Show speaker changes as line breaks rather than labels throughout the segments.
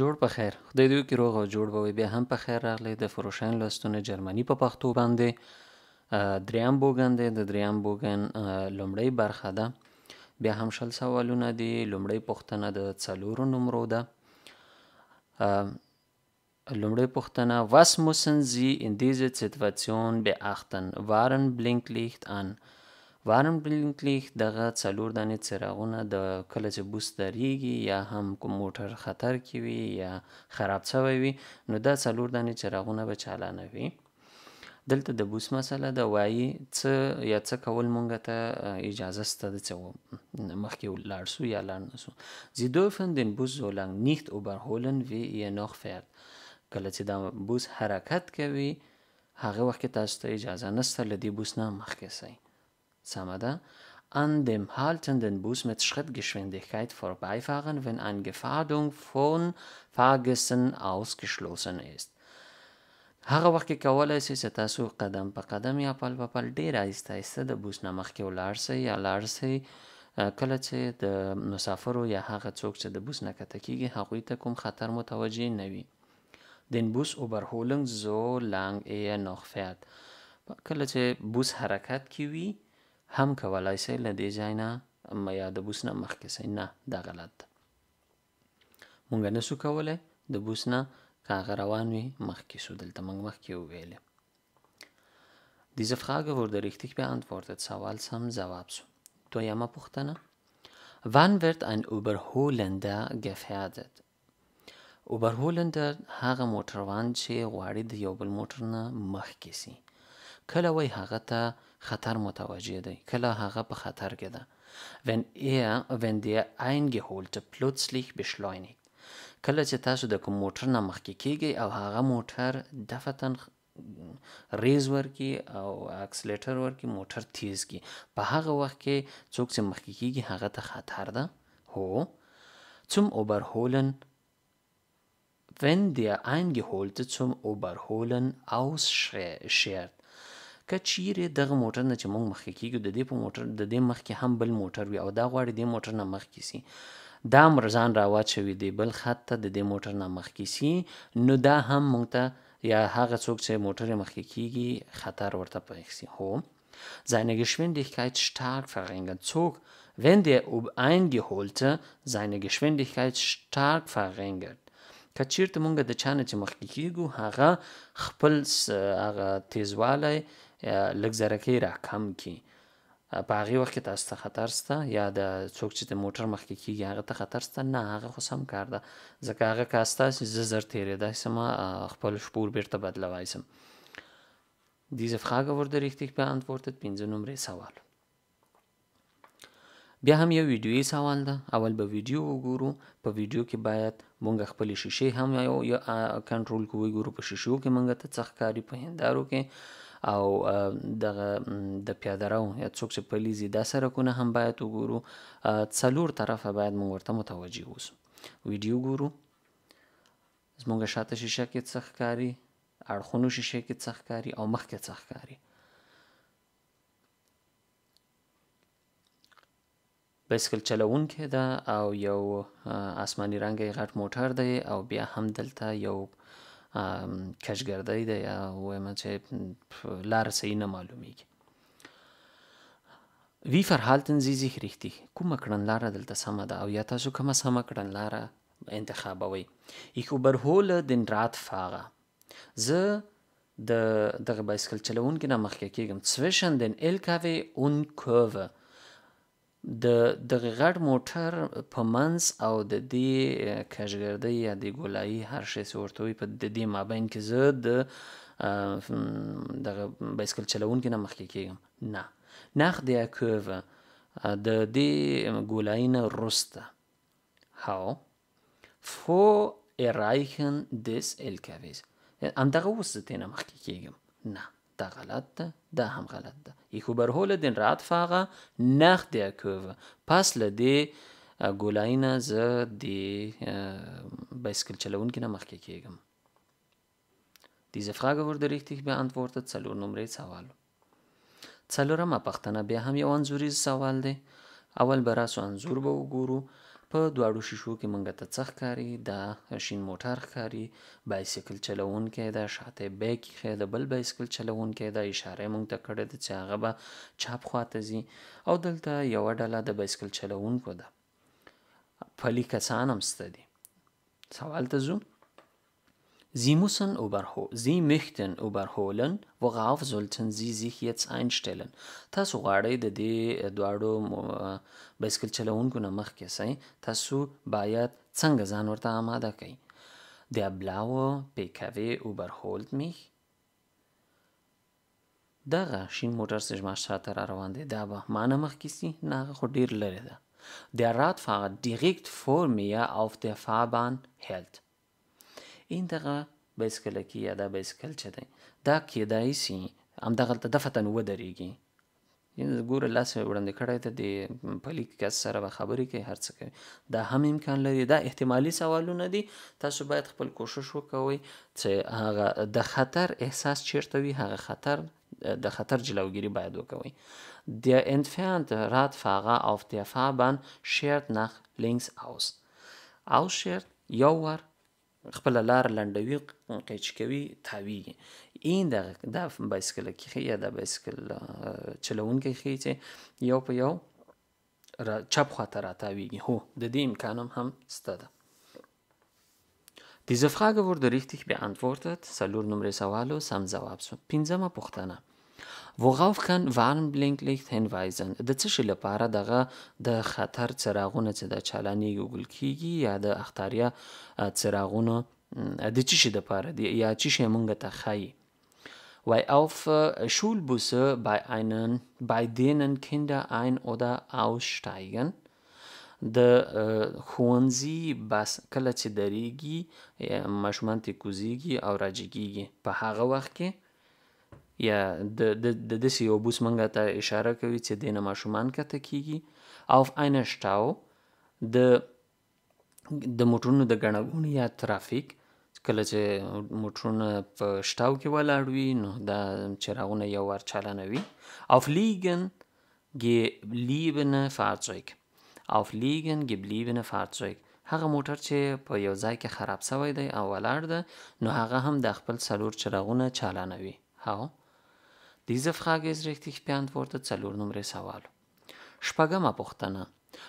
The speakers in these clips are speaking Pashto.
جوړ په خیر خدای دې وکړي روغ او جوړ به وي بیا هم په خیر راغلی د فروشن لستون جرمنی په پښتو باندې دریم بوګن دی د دریم بوګن لومړی برخه ده بیا هم شل سوالونه دي لومړی پوښتنه د څلورو نمرو ده لومړی پوښتنه was müssen Sie in dieser Situation beachten waren Blinklicht an وارمپلینکلیخ دغه څلور دانې څراغونه د کله چې بوس درېږي یا هم کوم موټر خطر کې وي یا خراب شوی وي نو دا څلور دانې څراغونه به چالانوي دلته د بوس مسله ده وایي څه یا څه کول مونږ ته اجازه سته د څه مخکې لاړ سو یا لاړ نه سو زی دوفن دن بوس زو لنګ نیخت اوبرهولن وی یې نوخ فیرد کله چې دا بوس حرکت کوي هغه وخت تاسو ته اجازه نشته لدی بوس نه مخکې سئ Samada, an dem haltenden Bus mit Schrittgeschwindigkeit vorbeifahren, wenn eine Gefahrdung von Fahrgästen ausgeschlossen ist. هغه وخت کې کولای شئ چې تاسو قدم په قدم یا پل په پل ډیر آهسته آهسته د بوس نه مخکې ولاړ شئ یا لاړ شئ کله چې د مسافرو یا هغه څوک چې د بوس نه کته کیږي هغوی ته کوم خطر متوجه نه وي Den Bus overholen so lang er noch fährt. کله چې بوس حرکت کې وي هم کولای شئ له دې ځای نه یا د بوس نه مخکې شئ نه دا غلط ده مونږ نشو کولی د بوس نه که هغه روان وي مخکې شو دلته موږ مخکې وویلې Diese Frage wurde richtig beantwortet. Sawal Sam Sawabs. Toyama Puchtana. Wann wird ein Überholender gefährdet? Überholender هغه موټروان چې غواړي د یو بل موټر نه مخکې سي کله وای هغه ته خطر متوجه دی کله هغه په خطر کې ده wenn er wenn der eingeholte plötzlich beschleunigt کله چې تاسو د کوم موټر نه مخکې کیږئ او هغه موټر دفتن ریز ورکی او اکسلیټر ورکی موټر تیز کی په هغه وخت کې څوک چې مخکې کیږي هغه ته خطر ده هو zum Überholen wenn der Eingeholte zum Überholen ausschert که چیرې دغه موټر نه چې موږ مخکې کیږو د دې په موټر د دې مخکې هم بل موټر وي او دا غواړي دې موټر نه مخکې سي دا مرزان راوات شوي دی بل خط ته د دې موټر نه مخکې سي نو دا هم موږ ته یا هغه څوک چې موټر مخکې کیږي خطر ورته پېښ سي هو Seine Geschwindigkeit stark verringern zog, wenn der Eingeholte seine Geschwindigkeit stark verringert. که چیرته مونږ د چانه چې مخکې کیږو هغه خپل هغه تیزوالی لږ زرکۍ راکم کړي په هغې وخت کې تاسو ته خطر شته یا د څوک چې د موټر مخکې کېږي هغه ته خطر شته نه هغه خو سم کار ده ځکه هغه که ستاسې زه زر تېرېدای سم خپل شپور بیرته بدلوای سم Diese Frage wurde richtig beantwortet. پنځه نمرې سوال بیا هم یو ویډیویي سوال ده اول به ویډیو وګورو په ویډیو کې باید مونږ خپل شیشې هم یو کنټرول کوو ګورو په شیشو کې مونږ ته څه ښکاري په هندارو کې او دغه د پیاده رو یا څوک چې پلیزي دا سرکونه هم باید وګورو څلور طرفه باید موږ ورته متوجه اوسو ویډیو ګورو زمونږ شاته شیشه کې څه ښکاري اړخونو شیشه کې څه ښکاري او مخ کې څه ښکاري بایسکل چلوونکی ده او یو آسماني رنګی غټ موټر دی او بیا هم دلته یو کشګردۍ ده یا وایم چې لار صحیح نه معلومیږي وی فرحالتن زی زی خریختی کومه کړنلاره دلته سمه ده او یا تاسو کومه سمه کړنلاره انتخابوي یکو برهول دن رات فاغه زه د دغه بایسکل چلون کې نه مخکې کېږم zwischen den LKW und Kurve د دغه غټ موټر په منځ او د دې کشګردۍ یا د ګولایي هر شی چې ورته وي په د دې مابین کې زه د دغه بایسکل چلوونکي نه مخکې کېږم نه نخ د کوه د دې ګولایي نه وروسته هاو فو erreichen des LKWs همدغه اوس زه ترې نه مخکې کېږم نه da غلطه دا هم غلط ده ich überhole den Radfahrer nach der Kurve پس له دې ګولای نه زه د بایسکل چلوونکي نه مخکې کېږم Diese Frage wurde richtig beantwortet څلور نمرې سوال څلورمه پوښتنه بیا هم یو انځوریز سوال دی اول به راسو انځور به وګورو په دواړو شیشو کې مونږ ته څه ښکاري دا شین موټر ښکاري بایسکل چلوونکی دا شاته بیک خې د بل بایسکل چلوونکی دا اشاره مونږ ته کړې ده چې هغه به چاپ خواته ځي او دلته یو ډله د بایسکل چلوونکو ده پلی کسان هم ستدي سوال ته ځو Sie müssen Sie möchten überholen. Worauf sollten Sie sich jetzt einstellen؟ تاسو غواړئ د دې دواړو بایسکل چلوونکو نه مخکې سئ تاسو باید څنګه ځان ورته آماده کړئ Der blaue PKW überholt mich. دغه شین موټر چې زما شاته را روان دی دا به ما نه مخکې سي نه هغه خو ډېر لرې ده Der Radfahrer direkt vor mir auf der Fahrbahn hält. این دغه بایسکل کې یا دا بایسکل چې دی دا کېدای سي همدغلته دفتن ودرېږي ګوره لاس وړاندې کړی ته د پلي کس سره به خبرې کوي هر څه کوي دا هم امکان لري دا احتمالي سوالونه دي تاسو باید خپل کوشش وکوئ چې هغه د خطر احساس چیرته وي هغه خطر د خطر جلوگیری باید وکوئ Der entfernte Radfahrer auf der Fahrbahn schert nach links aus. Ausschert, Jauer, خپل لار لنډوي قیچ کوي تاویږي این د د بایسکل کې یا د بایسکل چلوونکی خي چې یو په یو را چپ خواته را تاویږي هو د دې امکانم هم ستاده Diese Frage wurde richtig beantwortet. سلور نمره سوالو سم جواب شو پنځمه پوښتنه وغاو کن وان بلینکلیکټ هینوایزن د څه شي لپاره دغه د خطر څراغونه چې د چالانې ګوګل کیږي یا د اختاریه څراغونه د څه شي لپاره دی یا څه شي مونږ ته خایي Weil auf Schulbusse bei, einen, bei denen Kinder ein- oder aussteigen, د ښوونځي بس کله چې درېږي ماشومان ترې کوزیږي او راجګیږي په هغه وخت کې یا د د دسی یو بوس منګه ته اشاره کوي چې دینه ماشومان کته کیږي او اینه شتاو د د موټرونو د ګڼګون یا ترافیک کله چې موټرونه په شتاو کې ولاړ وي نو دا چراغونه یو وار چالانوي auf liegen gebliebene Fahrzeug auf liegen gebliebene Fahrzeug هغه موټر چې په یو ځای کې خراب شوی دی او ولاړ ده نو هغه هم د خپل څلور چراغونه چالانوي هاو Diese Frage ist richtig beantwortet, Salurnum Resawal. Spagama Pochtana.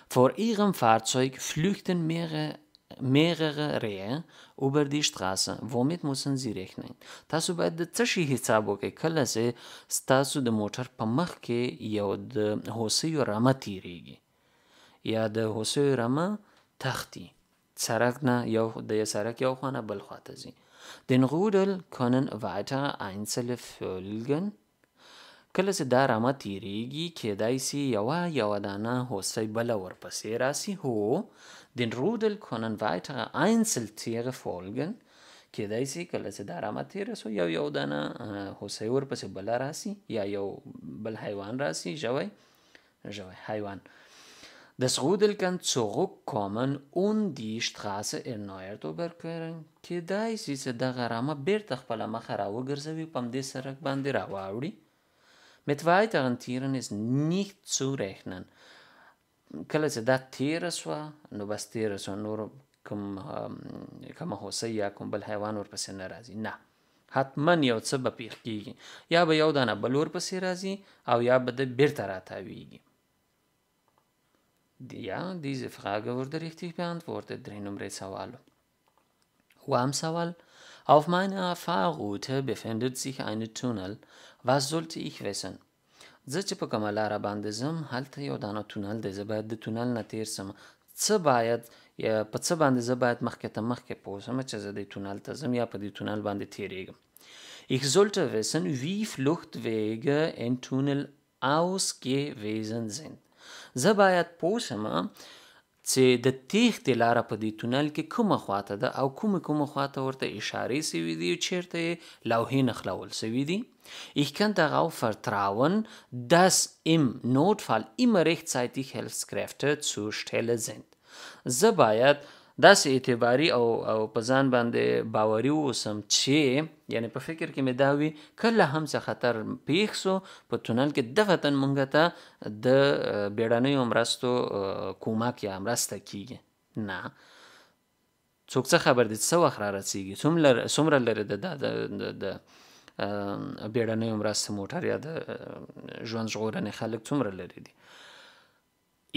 Vor ihrem Fahrzeug flüchten mehrere, mehrere Rehe über die Straße. Womit müssen sie rechnen? Das باید د څه شي حساب وکړئ کله چې ستاسو د موټر په مخ کې یو د هوسیو رمه تیریږي یا د هوسیو رمه تختی سرک نه یو د سرک یو خانه Den Rudel können weitere einzelne Folgen کله چې دا رمه تیریږي کېدای سي یوه یوه دانه هوسۍ بله ورپسې راسي هو den Rudel können weitere Einzeltiere folgen کېدای سي کله چې دا رمه تیره سو یو یو دانه هوسۍ ورپسې بله راسي یا یو بل حیوان راسي ژوی ژوی حیوان Das Rudel kann zurückkommen und die Straße erneuert überqueren. کېدای سي چې دغه رمه بیرته خپله مخه راوګرځوي په همدې سرک باندې راواوړي Mit weiteren Tieren ist nicht zu rechnen. Kalla se da tira swa, nu bas tira swa, nur کوم کوم هوسه یا کوم بل حیوان ورپسې نه راځي نه حتما یو څه به پیښ کیږي یا به یو دانه بل ورپسې راځي او یا به د بیرته راتاویږي Ja, diese Frage wurde richtig beantwortet, drei Nummer Sawal. Huam Sawal, auf meiner Fahrroute befindet sich ein Tunnel, Was sollte ich wissen? زه چې په کومه لاره باندې ځم هلته یو دانه تونل دی زه باید د تونل نه تیر سم څه باید په څه باندې زه باید مخکې ته مخکې پوه سم چې زه د تونل ته ځم یا په دې تونل باندې تیریږم Ich sollte wissen, wie Fluchtwege in Tunnel ausgewesen sind. زه باید پوه سم چې د تیښتې لاره په دې تونل کې کومه خواته ده او کومه کومه خواته ورته اشارې سوي دي او چیرته لوحې نښلول سوي دي Ich kann darauf vertrauen, dass im Notfall immer rechtzeitig Hilfskräfte zur Stelle sind. زه باید داسې اعتباري او او په ځان باندې باوري اوسم چې یعنی په فکر کې مې دا وي کله هم څه خطر پیښ سو په تونل کې د وطن مونږ ته د بیړنیو مرستو کومک یا مرسته کیږي نه څوک څه خبر دي څه وخت را رسیږي څومره لرې د د بیړنیو مرستې موټر یا د ژوند ژغورنې خلک څومره لرې دي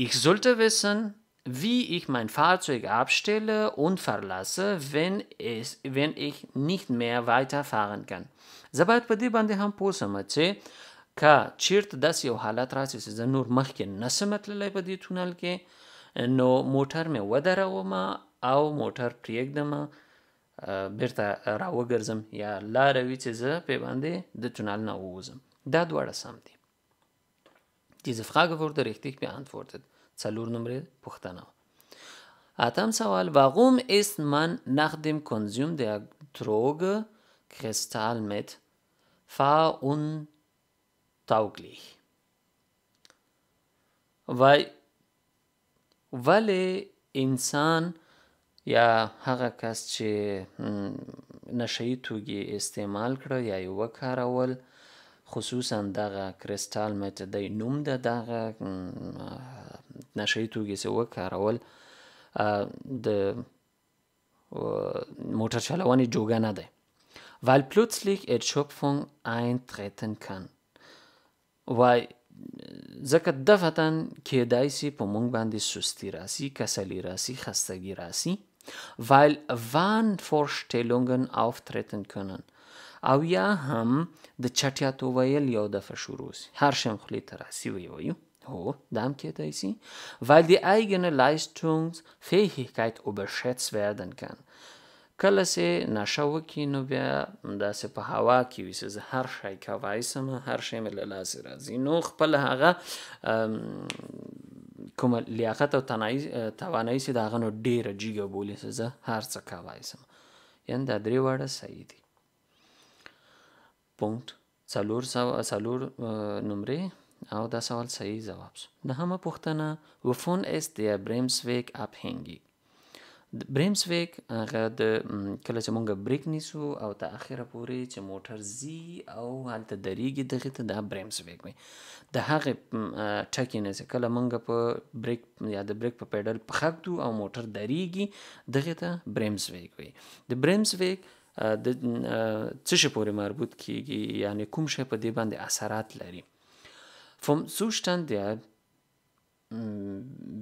Ich sollte wissen, wie ich mein Fahrzeug abstelle und verlasse, wenn, es, wenn ich nicht mehr weiterfahren kann. زباید په دې باندې هم پوه سم چې که چیرته داسې یو حالت راسي چې زه نور مخکې نسم تللی په دې تونل کې نو موټر مې ودروم او موټر پرېږدم بیرته راوګرځم یا لاره وي چې زه پې باندې د تونل نه ووځم دا دواړه سم دي Diese Frage wurde richtig beantwortet. څلور نمبر پوښتنه اتم سوال warum ist man nach dem Konsum der Droge Kristallmet veruntauglich? Weil ولی انسان یا هغه کس چې نشئی توګي استعمال کړه یا یې وکارول خصوصا دغه کرستال مت د نوم د دغه نشه توکي چې وکارول د موتور چلوانی جوگه نده weil plötzlich Erschöpfung eintreten kann. Weil ځکه دفتن کېدای شي په مونږ باندې سستی راسي کسلی راسي خستګي راسي weil Wahnvorstellungen auftreten können او یا هم د چټیاتو ویل یو دفعه شروع شي هر شم خلی ته راسي وی ویو Oh, danke, Daisy. Weil die eigene Leistungsfähigkeit überschätzt werden kann. کله چې نشه وکړي نو بیا داسې په هوا کې وي چې زه هر شی کوی سم هر شی مې له لاسې راځي نو خپل هغه کومه لیاقت او توانایي چې د هغه نو ډېره جیګه بولي چې زه هر څه کوی سم یعنې دا درې واړه صحیح دي پونکټ څلور سوه څلور نمرې او دا سوال صحیح جواب شو نهمه پوښتنه وفون اس د برمسویک ابهنګي برمسویک هغه د کله چې مونږ بریک نیسو او تر اخره پورې چې موټر زی او هلته دریږي دغه ته د برمسویک وي د هغه ټکی نه چې کله مونږ په بریک یا د بریک په پیډل پخکتو او موټر دریږي دغه ته برمسویک وي د برمسویک د څه شي پورې مربوط کیږي یعنی کوم شی په دې باندې اثرات لري vom Zustand der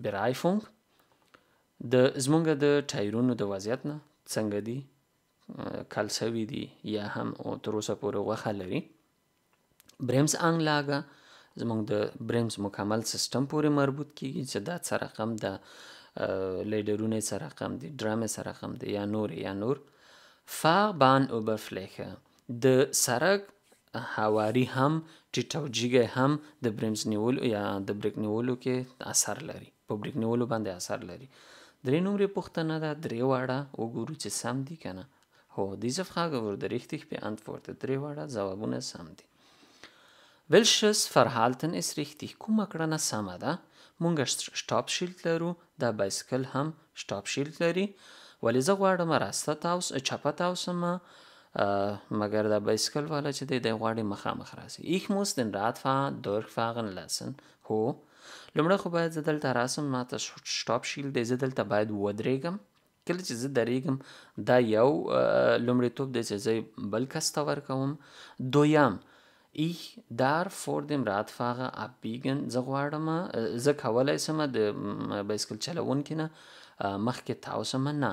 بریفونګ د زمونږ د ټایرونو د وضعیت نه څنګه دي کل سوي دي یا هم تر اوسه پورې غوښه لري برمز انګلاګه زمونږ د برمز مکمل سیستم پورې مربوط کیږي چې دا څه رقم د لیډرونه څه رقم دي ډرامې څه رقم دي یا نور یا نور فار بان اوبرفلیخه د سرک هواري هم ټیټ او جګه هم د برنس نیولو یا د بریک نیولو کې اثر لري په بریک نیولو باندې اثر لري درې نمرې پوښتنه ده درې واړه وګورو چې سم دي کنه هو diese Frage wurde richtig beantwortet درې واړه ځوابونه سم دي Welches Verhalten ist richtig کومه کړنه سمه ده مونږ سټاپ شیلډ لرو دا بایسکل هم سټاپ شیلډ لري ولې زه غواړم راسته تاوس چپه تاوسمه مگر der Bicycle-Fahrer, چې دی د غواړي مخامخ راسي ich muss den Radfahrer durchfahren lassen هو لومړی خو باید زه دلته راسم ماته سټاپ شیلډ دی زه دلته باید ودرېږم کله چې زه درېږم دا یو لومړیتوب دی چې زه بل کس ته ورکوم دویم ich darf vor dem Radfahrer abbiegen زه غواړم زه کولی سم د بایسکل چلوونکي نه مخکې تاوسم نه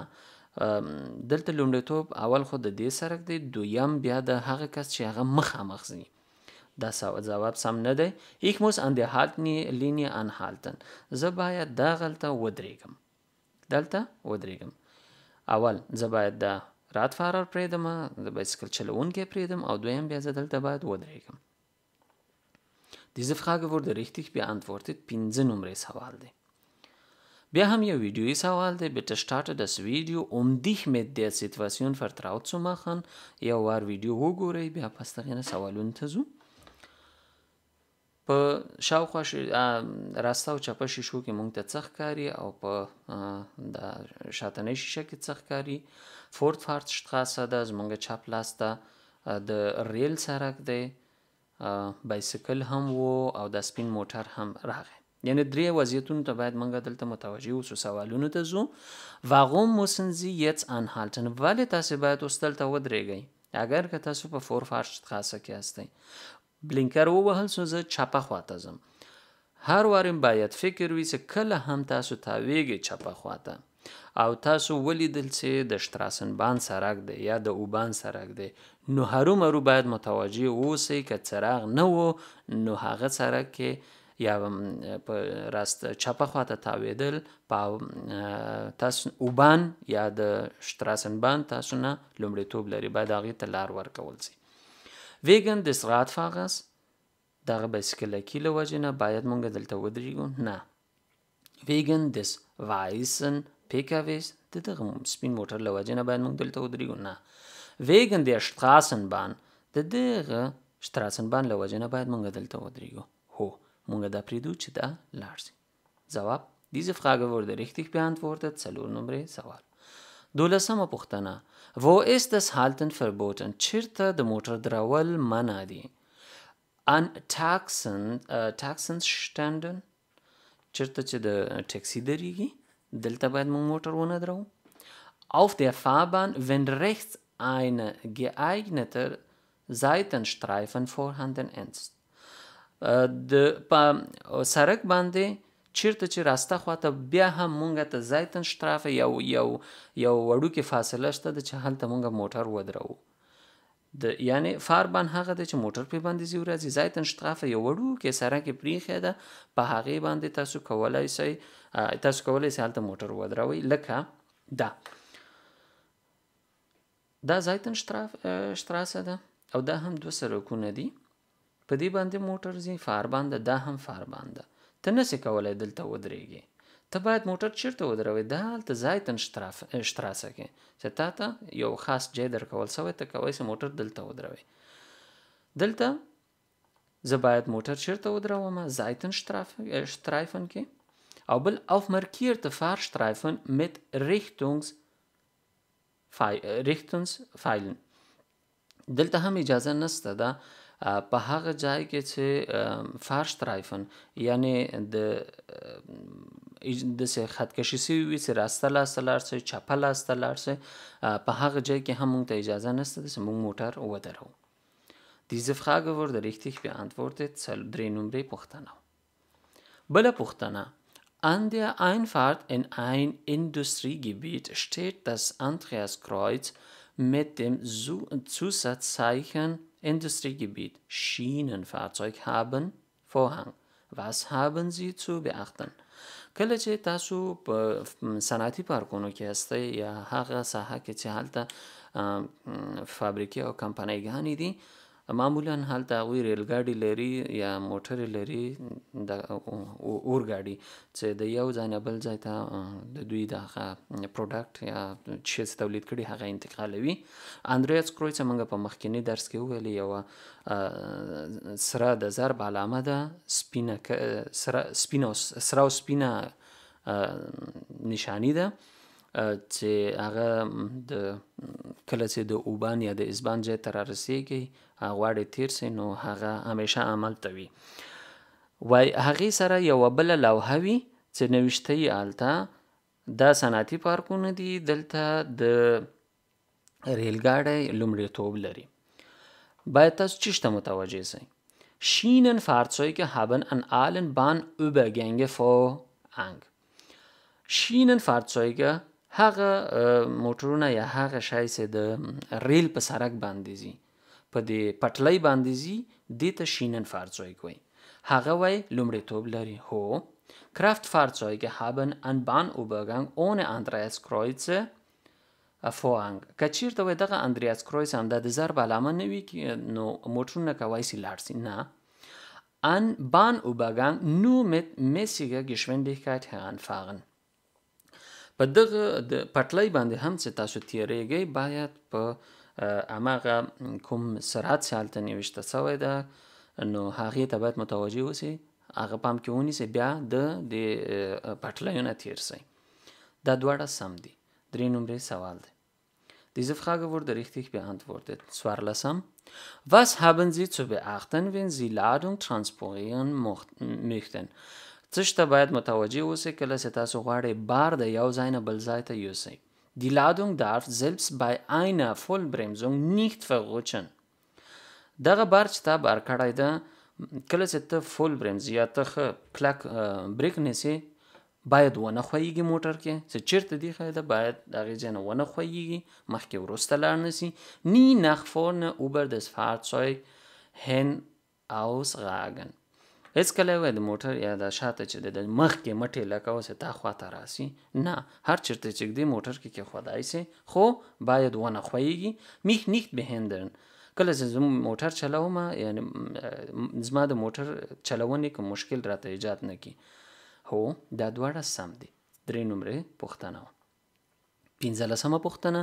دلته لومړیتوب اول خو د دې سرک دی دویم بیا د هغه کس چې هغه مخامخ ځي دا جواب سم نه دی یک موس ان د حالتنی لینی ان حالتن زه باید دا غلطه ودرېږم دلته ودرېږم اول زه باید دا رات فارر پریدم د بایسکل چلوونکی پریدم او دویم بیا زه دلته باید ودرېږم Diese Frage wurde richtig beantwortet. Pinsen umres Havaldi. Wir haben ja Videoisauhalde, bitte starte das Video, um dich mit der Situation vertraut zu machen. Ja, war Video وګورئ بیا پس دغه سوالونو ته ځو په شاوخوا راسته او چپه شیشو کې مونږ ته څه ښکاري او په د شاتنۍ شیشه کې څه ښکاري فورت فارت شتراسه ده زمونږ چپ لاس ته د ریل سرک دی بایسکل هم وو او د سپین موټر هم راغی یعنی درې وضعیتونو ته باید موږ دلته متوجه اوسو سوالونو ته ځو واغوم موسنزی یتس انهالتن ولی تاسو باید اوس دلته ودرېږئ اگر که تاسو په فور فرش خاصه کې هستئ بلینکر ووهل سو زه چپه خواته ځم هر وارم باید فکر وي چې کله هم تاسو تاویږئ چپه خواته او تاسو ولیدل چې د شتراسنبان سرک دی یا د اوبان سرک دی نو هرومرو باید متوجه اوسئ که څراغ نه و نو هغه سرک کې یا په راست چپه خواته تاویدل په تاسو اوبان یا د شتراسنبان تاسو نه لومړیتوب لري باید هغې ته لار ورکول سي ویګن د سرعت فاغس دغه بایسکلکي له وجې نه باید مونږ دلته ودرېږو نه ویګن دس وایسن پیکاویز د دغه سپین موټر له وجې نه باید مونږ دلته ودرېږو نه ویګن د شتراسنبان د دغه شتراسنبان له وجې نه باید مونږ دلته ودرېږو هو Mungadapridouchita Larsi. ځواب Diese Frage wurde richtig beantwortet. Salur numre سوال. دولسمه پوښتنه وو است das halten verboten چیرته د موټر درول منع an taxen uh, taxen standen چیرته چې د ټکسي درېږي دلته باید موږ موټر ونه درو auf der Fahrbahn wenn rechts eine geeignete Seitenstreifen vorhanden ist د په سرک باندې چیرته چې راسته خواته بیا هم مونږ ته زیتن شتراف یو یو یو وړوکی فاصله شته چې هلته مونږ موټر ودرو د یعنی فاربان هغه د چې موټر په باندې زیور راځي زیتن شتراف یو وړوکی سرک پریخه ده په هغه باندې تاسو کولای سئ تاسو کولای سئ هلته موټر ودروي لکه دا دا زیتن شتراف شتراسه ده او دا هم دوه سرکونه دي په دې باندې موټر ځي فاربان ده دا هم فاربان ده ته نسی کولای دلته ودرېږي ته باید موټر چیرته ودروي دا هلته ځای ته شتراسه کې چې تا ته یو خاص ځای درکول سوی ته کولی سې موټر دلته ودروي دلته زه باید موټر چیرته ودروم زایتن شترایفن کې او بل auf markierte Fahrstreifen mit Richtungs Richtungsfeilen دلته هم اجازه نشته دا په هغه ځای کې چې فرش ترایفن یعنی د د سه خط کشي سی وي چې راسته لاسته لار سه چپه لاسته لار سه په هغه ځای کې هم موږ ته اجازه نشته چې موږ موټر ودرو دیزه فراغه ورده richtig beantwortet سل درې نمبرې پوښتنه بل پوښتنه An der Einfahrt in ein Industriegebiet steht das Andreaskreuz mit dem Zusatzzeichen Industriegebiet Schienenfahrzeug haben Vorrang. Was haben Sie zu beachten? کله چې تاسو په صنعتي پارکونو کې هستئ یا هغه ساحه کې چې هلته فابریکې او کمپنۍ ګانې دي معمولا هلته هغوی ریل ګاډي لري یا موټرې لري د اور ګاډي چې د یو ځای نه بل ځای ته د دوی د هغه پروډکټ یا چې تولید کړي هغه انتقالوي اندریاس کرویس موږ په مخکینی درس کې وویل یو سره د ضرب علامه ده سپینه سره سپینه سره سپینه نشانی ده چې هغه د کله چې د اوبان یا د اسبان ځای ته رارسیږي غواړي تیر سي نو هغه همیشه عمل ته وي وای هغه سره یو بل لوحه وي چې نوښتي آلته دا صنعتي پارکونه دي دلته د ریل ګاډي لومړیتوب لري باید تاسو چیشته متوجه سئ Schienen Fahrzeuge haben an allen Bahnübergängen Vorrang. Schienenfahrzeuge هغه موټرونه یا هغه شی چې د ریل په سرک باندې ځي په دې پټلۍ باندې زی دې ته شینن فارزوی کوي هغه وای لومړیتوب لري هو Kraftfahrzeuge haben an Bahnübergang ohne Andreaskreuze فوانګ کچیر ته دغه اندریاس کرویس هم د زر علامه نه وی نو موټرونه کوي سي لارسي نه an Bahnübergang nur mit mäßiger Geschwindigkeit heranfahren. په دغه د پټلۍ باندې هم چې تاسو تیریږئ باید په هماغه کوم سرعت چې هلته نوشته سوی ده نو هغې ته باید متوجه اوسئ هغه پام کې ونیسئ بیا د د پټلیو نه تیر سئ دا دواړه سم دي درې نمرې سوال دی Diese Frage wurde richtig beantwortet. Zwarlasam. Was haben Sie zu beachten, wenn Sie Ladung transportieren möchten? څه ته باید متوجه اوسئ کله چې تاسو غواړئ بار د یو ځای نه بل ځای ته یوسئ Die Ladung darf selbst bei einer Vollbremsung nicht verrutschen. دغه بار چې تا بار کړی ده کله چې ته فول برمز یا ته ښه کلک بریک نیسې باید ونه خویږي موټر کې چې چیرته دی خی ده باید د هغې ځای نه ونه خویږي مخکې وروسته لاړ نسی نی نخ vorne über das Fahrzeug hin ausragen هیڅ کله وای د موټر یا د شاته چې د مخ کې مټې لکه اوس ته خواته راسي نه هر چیرته چې د موټر کې کې خدای سي خو باید ونه خوېږي میخ نیخت بهندرن کله چې زم موټر چلاوم یعنی زما د موټر چلونې کوم مشکل راته ایجاد نکي هو دا دواړه سم دي درې نمرې پښتنه پنځلسمه پښتنه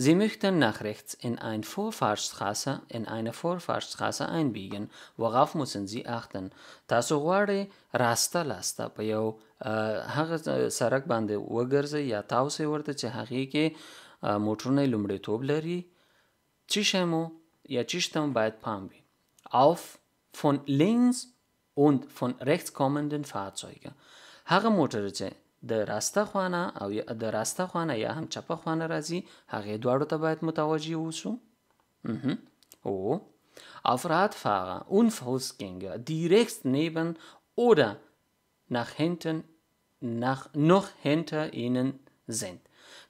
Sie möchten nach rechts in eine Vorfahrtsstraße, in eine Vorfahrtsstraße einbiegen. Worauf müssen Sie achten? تاسو غواړئ راسته لاسته په یو هغه سرک باندې وګرځئ یا تاوسئ ورته چې هغې کې موټرونه یې لومړیتوب لري څه شی مو یا څه شته مو باید پام وي auf von links und von rechts kommenden Fahrzeuge هغه موټر چې د راسته خوانه او د راسته خوانه یا هم چپه خوانه راځي هغې دواړو ته باید متوجه اوسو او auf Radfahrer und Fußgänger direkt neben oder nach hinten nach noch hinter ihnen sind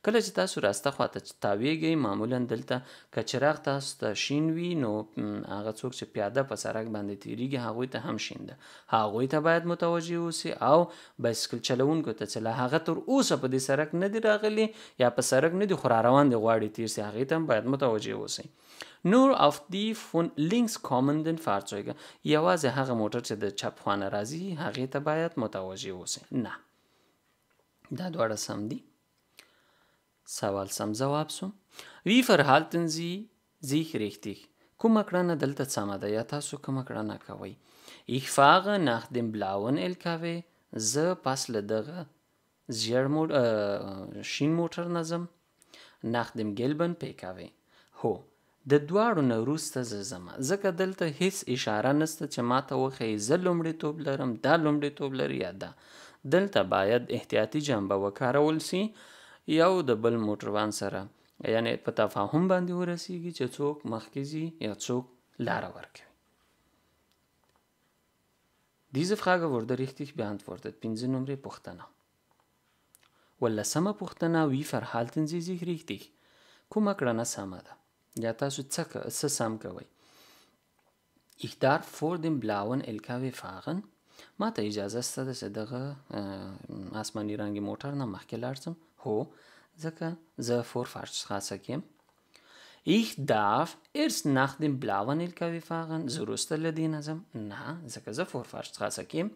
کله چې تاسو راسته خواته تاویږئ معمولا دلته کچراغ تاسو ته شین وي نو هغه څوک چې پیاده په سړک باندې تیریږي هغوی ته هم شین ده هغوی ته باید متوجه اوسي او بایسکل چلوونکو ته چې لا هغه تر اوسه په دې سړک نه دی راغلی یا په سړک نه دی خو را روان دی غواړي تیر سي هغې ته هم باید متوجه اوسئ نور اف دی فون لینکس کامندن فارچوګه یوازې هغه موټر چې د چپ خوانه راځي هغې ته باید متوجه اوسئ نه دا دواړه سم دي سوال سم ځواب سو وی فرحالتن زی زیخ richtig کومه کړنه دلته سمه ده یا تاسو کومه کړنه کوئ Ich fahre nach dem blauen LKW. زه پس له دغه زیر مور... شین موټر نه ځم nach dem gelben PKW. هو د دواړو نه وروسته زه ځمه ځکه دلته هیڅ اشاره نسته چې ما ته وښیي زه لومړیتوب لرم دا لومړیتوب لري یا دا دلته باید احتیاطي جنبه وکارول سي یو د بل موټروان سره یعنی په تفاهم باندې ورسیږي چې څوک مخکزي یا څوک لاره ورکوي Diese Frage wurde richtig beantwortet. 5 نمره پوښتنه ولسمه پوښتنه وی verhalten Sie sich richtig کومه کړنه سمه ده یا تاسو څه سم کوئ Ich darf vor dem blauen LKW fahren ما ته اجازه شته چې دغه آسماني رنګي موټر نه مخکې لاړ هو ځکه زه فور فرش خاصه کیم Ich darf erst nach dem blauen LKW fahren, Zurustalladinasam. Er Na, Zakaza Vorfahrtstraße Kim.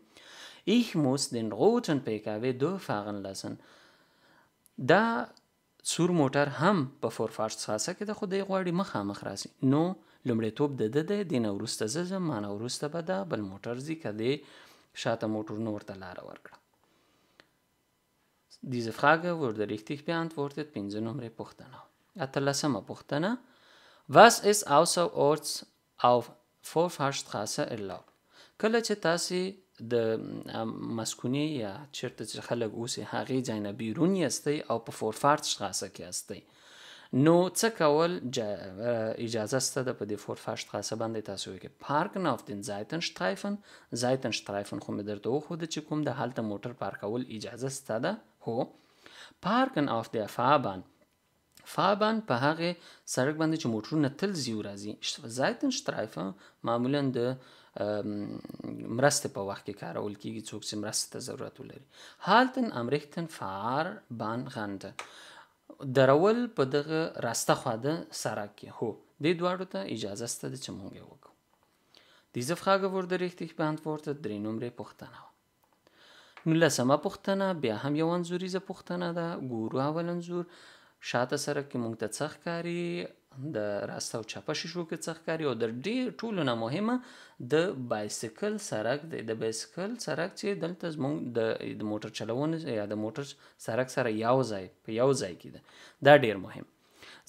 Ich muss den roten PKW durchfahren lassen. Da سور موټر هم په فورفاش خاصه کې د خدای غواړي مخامخ راسي نو لومړیتوب د د د دینه وروسته زه ما نه وروسته به دا بل موټر ځي کدي شاته موټر نور ته لار ورکړه Diese Frage wurde richtig beantwortet. Binse Nummer Puchtana. Atalassama Puchtana. Was ist außerorts auf Vorfahrstraße erlaubt؟ کله چې تاسو د مسکونی یا چیرته چې خلک اوسې هغې ځای نه بیرون یاستئ او په فورفارتشتراسه کې یاستئ نو څه کول اجازه سته ده په دې فورفارتشتراسه باندې تاسو وکړئ پارکن auf den Seitenstreifen Seitenstreifen خو مې درته وښوده چې کوم د هلته موټر پارکول اجازه سته ده هو پارکن آف د فابان فابان په هغه سړک باندې چې موټرونه تل زیو راځي زایتن شترایفه معمولا د مرسته په وخت کې کارول کیږي څوک چې مرسته ته ضرورت ولري هالتن امریکتن فار بان غنده درول په دغه راسته خواده سړک کې هو د دواړو ته اجازه ستده چې مونږ وکړو Diese Frage wurde richtig beantwortet, drei Nummer Puchtana. نولسمه پوښتنه بیا هم یو انځوریزه پوښتنه ده ګورو اول انځور شاته سره کې موږ ته څه ښکاري د راسته او چپه شیشو کې څه ښکاري او د ډېر ټولو نه مهمه د بایسکل سرک دی د بایسکل سرک چې دلته زموږ د موټر چلونې یا د موټر سرک سره یو ځای په یو ځای کې ده دا ډېر مهم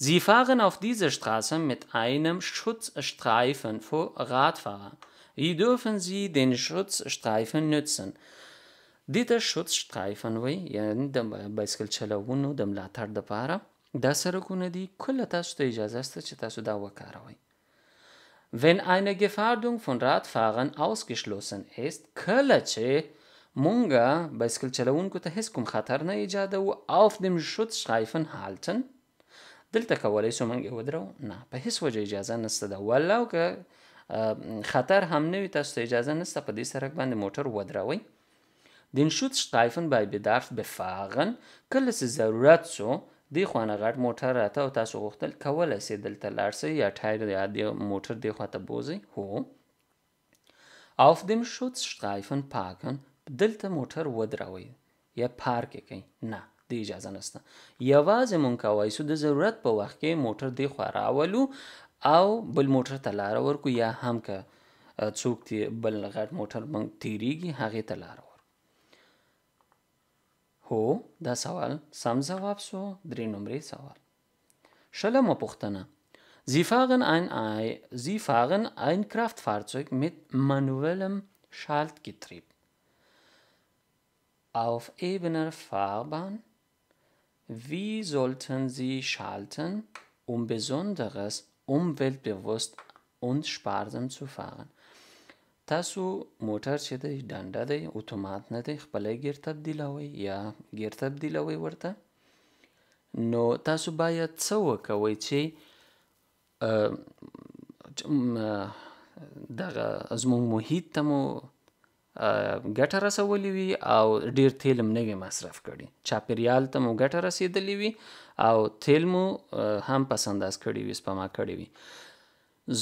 Sie fahren auf diese Straße mit einem Schutzstreifen für Radfahrer. Wie dürfen Sie den Schutzstreifen nutzen? دې ته شوتشټایفن وایي یعنی د بایسکل چلوونو د ملاتړ دپاره دا سرکونه دي کله تاسو ته اجازه شته چې تاسو دا وکاروئ Wenn eine Gefährdung von Radfahrern ausgeschlossen ist, کله چې مونږه بایسکل چلوونکو ته هیڅ کوم خطر نه ایجاده او auf dem Schutzstreifen halten دلته کولای شو مونږ ودرو نه په هیڅ وجه اجازه نشته ده ولو که خطر هم نه وي تاسو ته اجازه نشته په دې سرک باندې موټر ودروئ den Schutzstreifen bei Bedarf befahren کله چې ضرورت سو دی خوانه غټ موټر راته او تاسو غوښتل کولی سئ دلته لاړ سئ یا ټایر یا د موټر دی خواته بوزئ هو auf dem Schutzstreifen parken دلته موټر ودروئ یا پارک یې کئ نه دی اجازه نسته یوازې مونږ کوای سو د ضرورت په وخت کې موټر دی خوا راولو او بل موټر ته لاره ورکو یا هم که څوک بل غټ موټر مونږ تیریږي هغې ته لاره هو دا سوال سم ځواب شو درې نمرې سوال شلمه پوښتنه Sie fahren ein, Sie fahren ein Kraftfahrzeug mit manuellem Schaltgetrieb auf ebener Fahrbahn. Wie sollten Sie schalten, um besonderes umweltbewusst und sparsam zu fahren? تاسو موټر چې دی ډنډه دی اتومات نه دی خپله ګیر تبدیلوئ یا ګیر تبدیلوئ ورته نو تاسو باید څه وکوئ چې دغه زموږ محیط ته مو ګټه رسولې وي او ډیر تیل هم نه وي مصرف کړي چاپیریال ته مو ګټه رسېدلې وي او تیل مو هم پس انداز کړي وي سپما کړي وي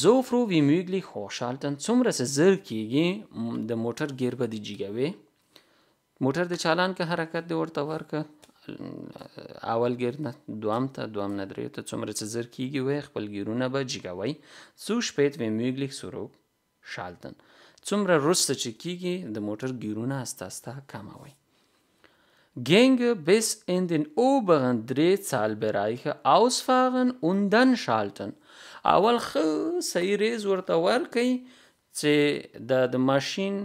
زو فرو وی میګلی خوشالتن څومره څه زر کیږي د موټر گیر به دی جګوي موټر د چالان که حرکت دی ورته ورک اول گیر نه دوام ته دوام نه درې ته څومره څه زر کیږي وای خپل گیرونه به جګوي سو شپیت وی میګلی سرو شالتن څومره رسته چې کیږي د موټر گیرونه استا استا کموي Gänge bis in den oberen Drehzahlbereich ausfahren und dann schalten. اول خو صحیح ریز ورته ورکي چې د د ماشين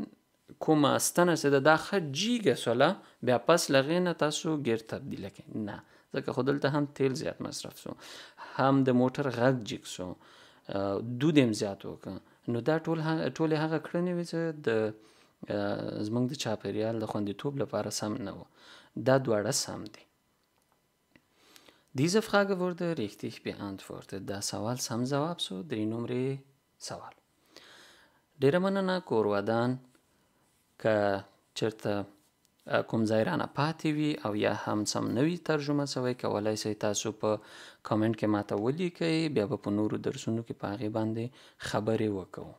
کومه ستنه چې د داخه جیګه سوله بیا پس لغې نه تاسو ګیر تبدیل کړئ نه ځکه خو دلته هم تیل زیات مصرف سو هم د موټر غږ جیګ سو دود هم زیات وکړه نو دا ټول ټول هغه کړنې وي چې د زمنګ د چاپیریال د خوندیتوب لپاره سم نه و دا دواړه سم دي Diese Frage wurde richtig beantwortet. Das سوال سم جواب شو درې نمرې سوال ډیره مننه کورودان ک چرته کوم ځای رانه پاتې وي او یا هم سم نوی ترجمه سوی کولای سئ تاسو په کامنټ کې ماته ولیکئ بیا به په نورو درسونو کې په هغې باندې خبرې وکړو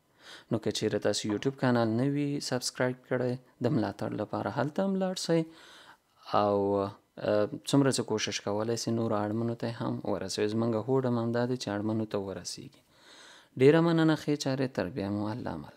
نو که چیرې تاسو یوټیوب کانال نوی سبسکرایب کړئ د ملاتړ لپاره هلته هم لاړ سئ او څومره څه کوشش کولای سي نور اړمنو ته هم ورسوي زمونږ هوډ هم دا دی چې اړمنو ته ورسیږي ډیره مننه ښې چارې تر بیا مو الله مل